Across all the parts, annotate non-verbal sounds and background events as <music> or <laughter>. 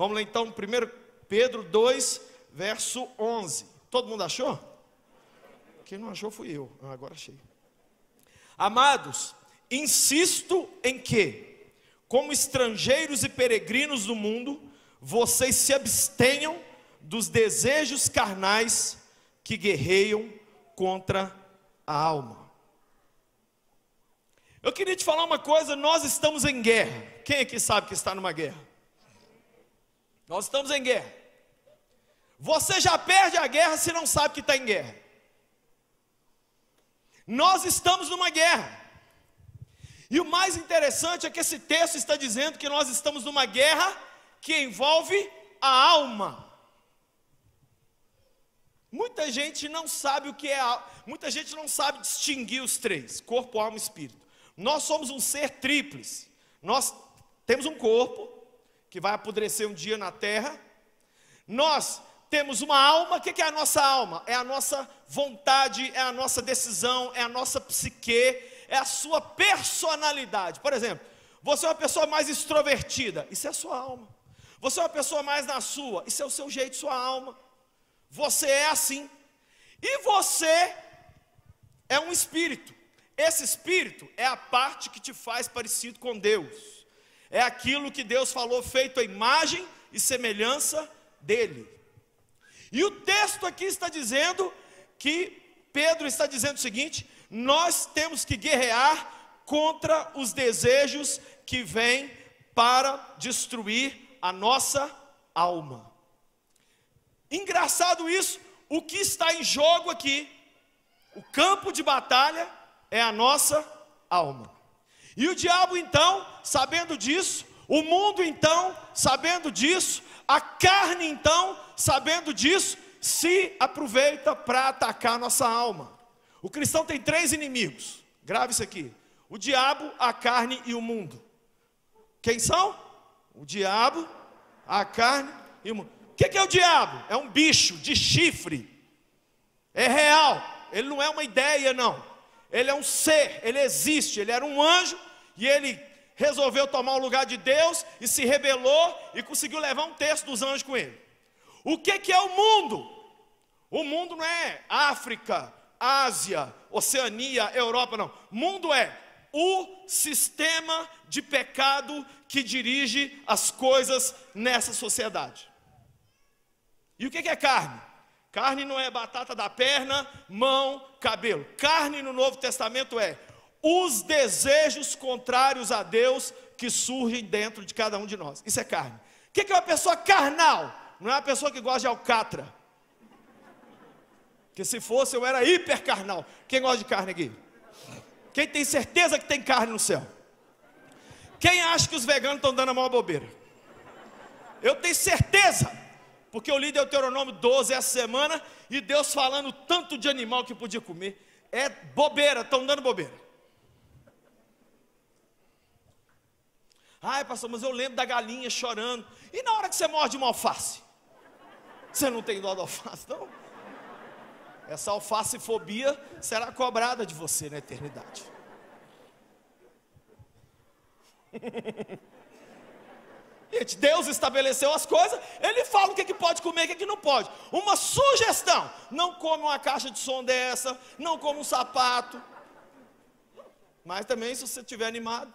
Vamos ler então 1 Pedro 2, verso 11. Todo mundo achou? Quem não achou fui eu. Ah, agora achei. Amados, insisto em que, como estrangeiros e peregrinos do mundo, vocês se abstenham dos desejos carnais que guerreiam contra a alma. Eu queria te falar uma coisa: nós estamos em guerra. Quem aqui sabe que está numa guerra? Nós estamos em guerra. Você já perde a guerra se não sabe que está em guerra. Nós estamos numa guerra. E o mais interessante é que esse texto está dizendo que nós estamos numa guerra que envolve a alma. Muita gente não sabe o que é, a... muita gente não sabe distinguir os três, corpo, alma e espírito. Nós somos um ser triplo. Nós temos um corpo, que vai apodrecer um dia na terra. Nós temos uma alma, o que é a nossa alma? É a nossa vontade, é a nossa decisão, é a nossa psique, é a sua personalidade. Por exemplo, você é uma pessoa mais extrovertida, isso é a sua alma. Você é uma pessoa mais na sua, isso é o seu jeito, sua alma. Você é assim. E você é um espírito. Esse espírito é a parte que te faz parecido com Deus. É aquilo que Deus falou, feito a imagem e semelhança dele. E o texto aqui está dizendo que Pedro está dizendo o seguinte: nós temos que guerrear contra os desejos que vêm para destruir a nossa alma. Engraçado isso, o que está em jogo aqui, o campo de batalha é a nossa alma. E o diabo então, sabendo disso, o mundo então, sabendo disso, a carne então, sabendo disso, se aproveita para atacar nossa alma. O cristão tem três inimigos. Grave isso aqui: o diabo, a carne e o mundo. Quem são? O diabo, a carne e o mundo. O que é o diabo? É um bicho de chifre. É real. Ele não é uma ideia, não. Ele é um ser, ele existe. Ele era um anjo e ele resolveu tomar o lugar de Deus e se rebelou e conseguiu levar um terço dos anjos com ele. O que, que é o mundo? O mundo não é África, Ásia, Oceania, Europa, não. Mundo é o sistema de pecado que dirige as coisas nessa sociedade. E o que é carne? Carne não é batata da perna, mão, cabelo. Carne no Novo Testamento é os desejos contrários a Deus que surgem dentro de cada um de nós. Isso é carne. O que é uma pessoa carnal? Não é uma pessoa que gosta de alcatra. porque se fosse eu era hipercarnal. Quem gosta de carne aqui? Quem tem certeza que tem carne no céu? Quem acha que os veganos estão dando a maior bobeira? Eu tenho certeza, porque eu li Deuteronômio 12 essa semana e Deus falando tanto de animal que podia comer. É bobeira, estão dando bobeira. Ai, pastor, mas eu lembro da galinha chorando. E na hora que você morde uma alface? Você não tem dó da alface, não? Essa alfacefobia será cobrada de você na eternidade. <laughs> Gente, Deus estabeleceu as coisas, Ele fala o que, é que pode comer e o que, é que não pode. Uma sugestão: não come uma caixa de som dessa, não come um sapato. Mas também, se você estiver animado,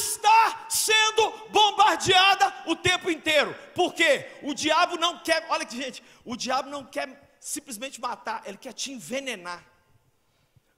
está sendo bombardeada o tempo inteiro. Por quê? O diabo não quer, olha que gente, o diabo não quer simplesmente matar, ele quer te envenenar.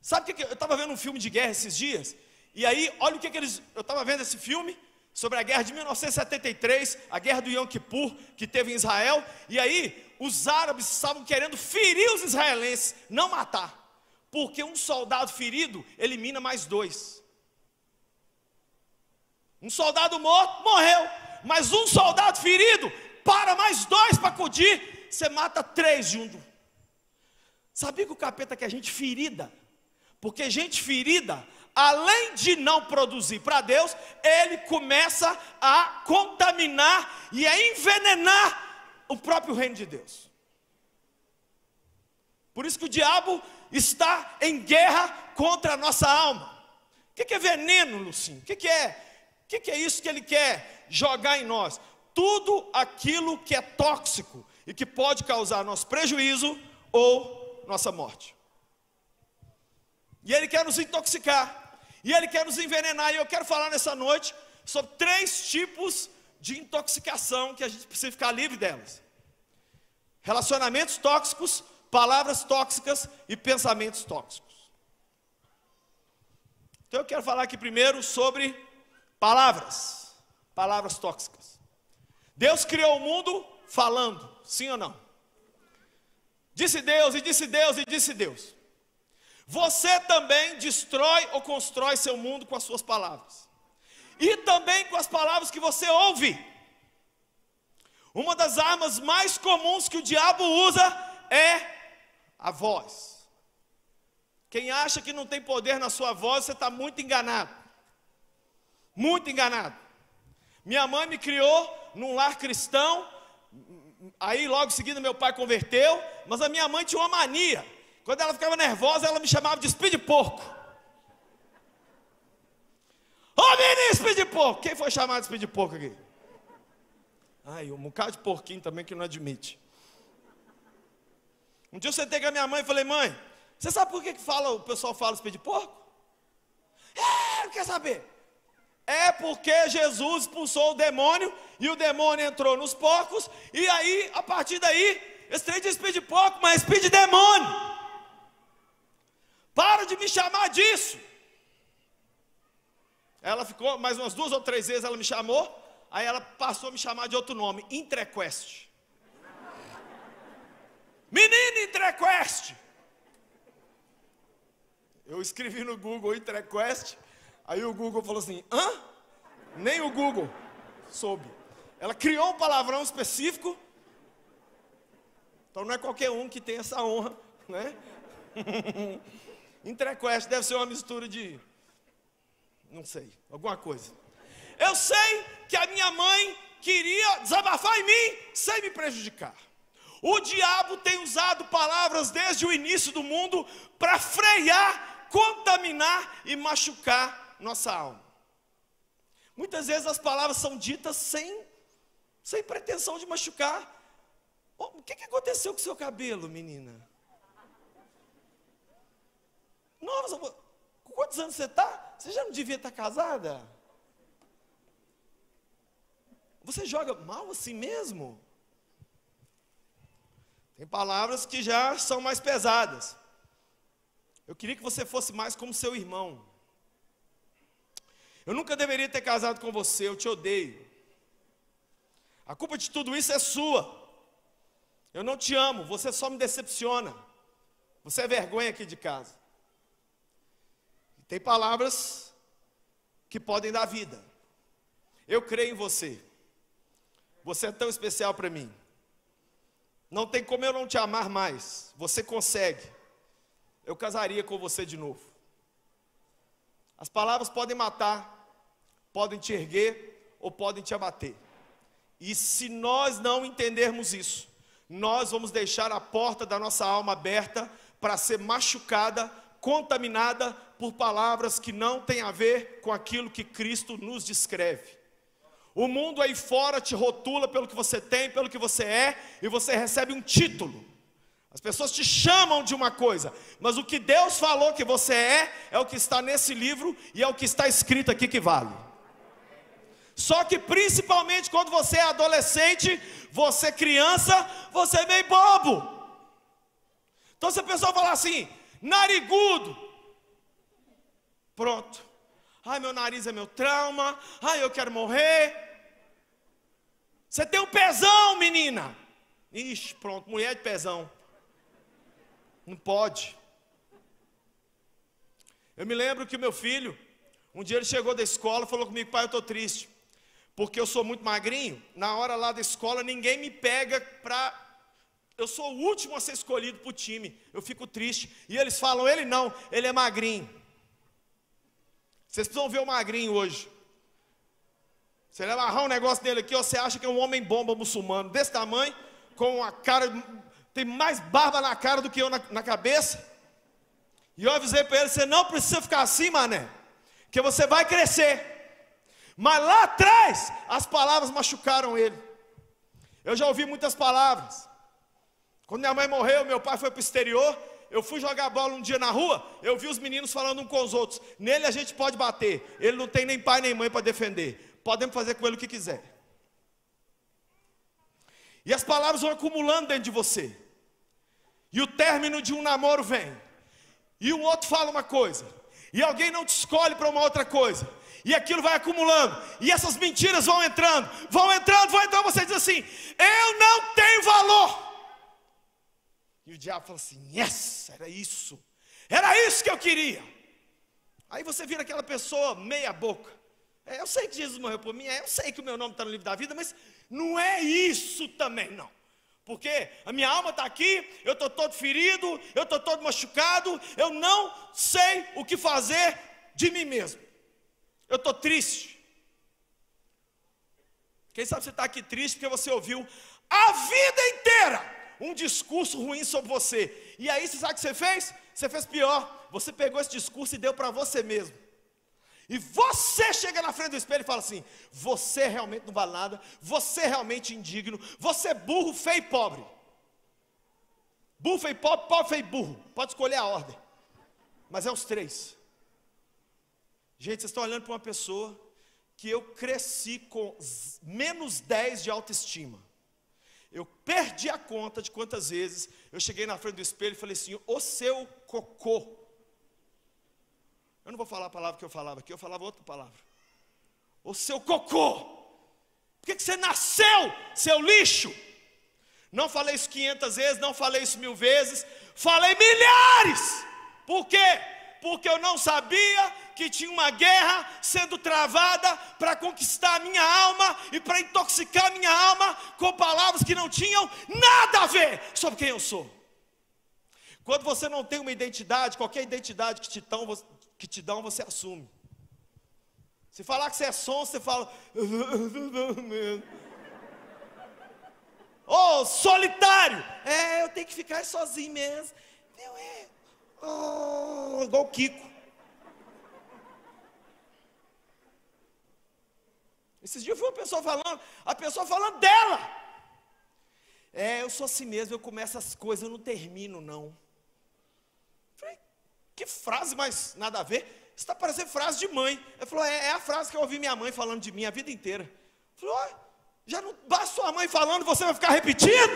Sabe o que eu estava vendo um filme de guerra esses dias? E aí, olha o que, que eles. Eu estava vendo esse filme sobre a guerra de 1973, a guerra do Yom Kippur, que teve em Israel. E aí, os árabes estavam querendo ferir os israelenses, não matar. Porque um soldado ferido elimina mais dois. Um soldado morto morreu, mas um soldado ferido, para mais dois para acudir, você mata três de um. Sabia que o capeta quer gente ferida? Porque gente ferida, além de não produzir para Deus, ele começa a contaminar e a envenenar o próprio reino de Deus. Por isso que o diabo está em guerra contra a nossa alma. O que é veneno, Lucinho? O que é que, que é isso que ele quer jogar em nós? Tudo aquilo que é tóxico e que pode causar nosso prejuízo ou nossa morte. E ele quer nos intoxicar, e ele quer nos envenenar. E eu quero falar nessa noite sobre três tipos de intoxicação que a gente precisa ficar livre delas: relacionamentos tóxicos, palavras tóxicas e pensamentos tóxicos. Então eu quero falar aqui primeiro sobre Palavras, palavras tóxicas. Deus criou o mundo falando, sim ou não? Disse Deus, e disse Deus, e disse Deus. Você também destrói ou constrói seu mundo com as suas palavras, e também com as palavras que você ouve. Uma das armas mais comuns que o diabo usa é a voz. Quem acha que não tem poder na sua voz, você está muito enganado muito enganado. Minha mãe me criou num lar cristão, aí logo em seguida meu pai converteu, mas a minha mãe tinha uma mania. Quando ela ficava nervosa, ela me chamava de espinho de porco. Ô oh, menino, espinho de porco! Quem foi chamado de espinho de porco aqui? Ai, um bocado de porquinho também que não admite. Um dia eu sentei com a minha mãe e falei, mãe, você sabe por que, que fala, o pessoal fala espinho de porco? É, não quer saber. É porque Jesus expulsou o demônio e o demônio entrou nos porcos, e aí, a partir daí, esse trem de espírito de porco, mas espírito de demônio. Para de me chamar disso. Ela ficou mais umas duas ou três vezes, ela me chamou, aí ela passou a me chamar de outro nome, Intrequest. Menina Intrequest. Eu escrevi no Google Intrequest Aí o Google falou assim: hã? Nem o Google soube. Ela criou um palavrão específico. Então não é qualquer um que tem essa honra, né? <laughs> Entrequest deve ser uma mistura de. Não sei, alguma coisa. Eu sei que a minha mãe queria desabafar em mim sem me prejudicar. O diabo tem usado palavras desde o início do mundo para frear, contaminar e machucar nossa alma. Muitas vezes as palavras são ditas sem, sem pretensão de machucar. Oh, o que, que aconteceu com o seu cabelo, menina? Nossa, quantos anos você está? Você já não devia estar tá casada? Você joga mal assim mesmo? Tem palavras que já são mais pesadas. Eu queria que você fosse mais como seu irmão. Eu nunca deveria ter casado com você, eu te odeio. A culpa de tudo isso é sua. Eu não te amo, você só me decepciona. Você é vergonha aqui de casa. E tem palavras que podem dar vida. Eu creio em você. Você é tão especial para mim. Não tem como eu não te amar mais. Você consegue. Eu casaria com você de novo. As palavras podem matar, podem te erguer ou podem te abater. E se nós não entendermos isso, nós vamos deixar a porta da nossa alma aberta para ser machucada, contaminada por palavras que não têm a ver com aquilo que Cristo nos descreve. O mundo aí fora te rotula pelo que você tem, pelo que você é, e você recebe um título. As pessoas te chamam de uma coisa, mas o que Deus falou que você é, é o que está nesse livro e é o que está escrito aqui que vale. Só que principalmente quando você é adolescente, você é criança, você é meio bobo. Então se a pessoa falar assim, narigudo, pronto. Ai, meu nariz é meu trauma, ai, eu quero morrer. Você tem um pezão, menina. Ixi, pronto, mulher de pezão. Não pode. Eu me lembro que o meu filho, um dia ele chegou da escola e falou comigo, pai, eu estou triste, porque eu sou muito magrinho, na hora lá da escola ninguém me pega para. Eu sou o último a ser escolhido para o time, eu fico triste. E eles falam, ele não, ele é magrinho. Vocês precisam ver o magrinho hoje. Você vai amarrar um negócio dele aqui, ó, você acha que é um homem bomba muçulmano desse tamanho, com a cara tem mais barba na cara do que eu na, na cabeça. E eu avisei para ele: você não precisa ficar assim, mané, que você vai crescer. Mas lá atrás, as palavras machucaram ele. Eu já ouvi muitas palavras. Quando minha mãe morreu, meu pai foi para o exterior. Eu fui jogar bola um dia na rua, eu vi os meninos falando um com os outros. Nele a gente pode bater. Ele não tem nem pai nem mãe para defender. Podemos fazer com ele o que quiser. E as palavras vão acumulando dentro de você e o término de um namoro vem, e o outro fala uma coisa, e alguém não te escolhe para uma outra coisa, e aquilo vai acumulando, e essas mentiras vão entrando, vão entrando, vão entrando, você diz assim: eu não tenho valor. E o diabo fala assim: yes, era isso, era isso que eu queria. Aí você vira aquela pessoa meia-boca. É, eu sei que Jesus morreu por mim, é, eu sei que o meu nome está no livro da vida, mas não é isso também, não. Porque a minha alma está aqui, eu estou todo ferido, eu estou todo machucado, eu não sei o que fazer de mim mesmo. Eu estou triste. Quem sabe você está aqui triste porque você ouviu a vida inteira um discurso ruim sobre você. E aí, você sabe o que você fez? Você fez pior. Você pegou esse discurso e deu para você mesmo. E você chega na frente do espelho e fala assim: você realmente não vale nada, você é realmente indigno, você é burro, feio e pobre. Burro, feio, pobre, pobre, feio, burro. Pode escolher a ordem. Mas é os três. Gente, vocês estão olhando para uma pessoa que eu cresci com menos 10 de autoestima. Eu perdi a conta de quantas vezes eu cheguei na frente do espelho e falei assim: o seu cocô eu não vou falar a palavra que eu falava aqui, eu falava outra palavra. O seu cocô! Por que, que você nasceu, seu lixo? Não falei isso 500 vezes, não falei isso mil vezes, falei milhares! Por quê? Porque eu não sabia que tinha uma guerra sendo travada para conquistar a minha alma e para intoxicar a minha alma com palavras que não tinham nada a ver sobre quem eu sou. Quando você não tem uma identidade, qualquer identidade que te, tão, que te dão, você assume. Se falar que você é som, você fala. Ô, oh, solitário! É, eu tenho que ficar sozinho mesmo. Eu é. Oh, igual o Kiko. Esses dias eu vi uma pessoa falando, a pessoa falando dela. É, eu sou assim mesmo, eu começo as coisas, eu não termino, não que frase mais nada a ver? Isso está parecendo frase de mãe. Ele falou, é, é, a frase que eu ouvi minha mãe falando de mim a vida inteira. Eu falou: já não basta sua mãe falando, você vai ficar repetindo?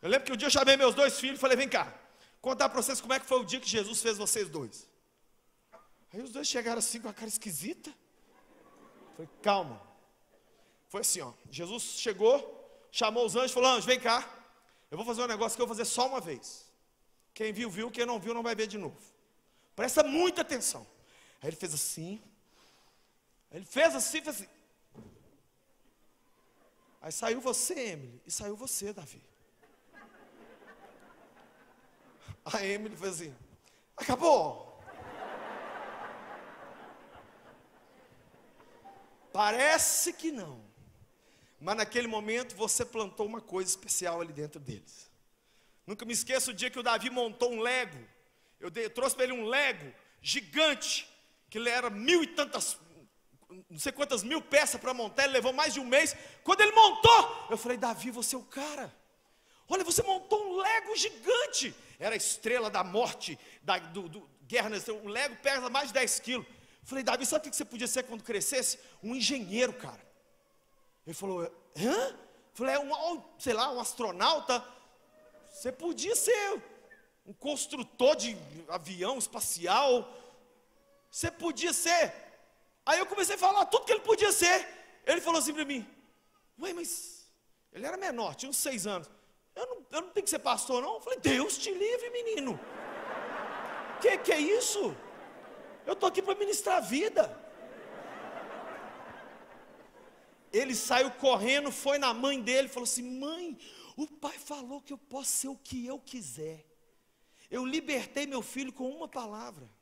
Eu lembro que um dia eu chamei meus dois filhos e falei, vem cá, contar para vocês como é que foi o dia que Jesus fez vocês dois. Aí os dois chegaram assim com a cara esquisita. Eu falei, calma. Foi assim, ó. Jesus chegou, chamou os anjos, falou, anjo, vem cá. Eu vou fazer um negócio que eu vou fazer só uma vez. Quem viu, viu. Quem não viu, não vai ver de novo. Presta muita atenção. Aí ele fez assim. ele fez assim, fez assim. Aí saiu você, Emily. E saiu você, Davi. A Emily fez assim. Acabou. Parece que não. Mas naquele momento você plantou uma coisa especial ali dentro deles. Nunca me esqueço o dia que o Davi montou um lego. Eu, dei, eu trouxe para ele um lego gigante, que ele era mil e tantas, não sei quantas mil peças para montar, ele levou mais de um mês. Quando ele montou, eu falei, Davi, você é o cara. Olha, você montou um lego gigante. Era a estrela da morte, da do, do, guerra. O né? lego pesa mais de 10 quilos. Eu falei, Davi, sabe o que você podia ser quando crescesse? Um engenheiro, cara. Ele falou, hã? Eu falei, é um, sei lá, um astronauta. Você podia ser um construtor de avião espacial. Você podia ser. Aí eu comecei a falar tudo que ele podia ser. Ele falou assim para mim: Mãe, mas ele era menor, tinha uns seis anos. Eu não, eu não tenho que ser pastor, não. Eu falei: Deus te livre, menino. Que que é isso? Eu estou aqui para ministrar a vida. Ele saiu correndo, foi na mãe dele, falou assim: Mãe, o pai falou que eu posso ser o que eu quiser. Eu libertei meu filho com uma palavra.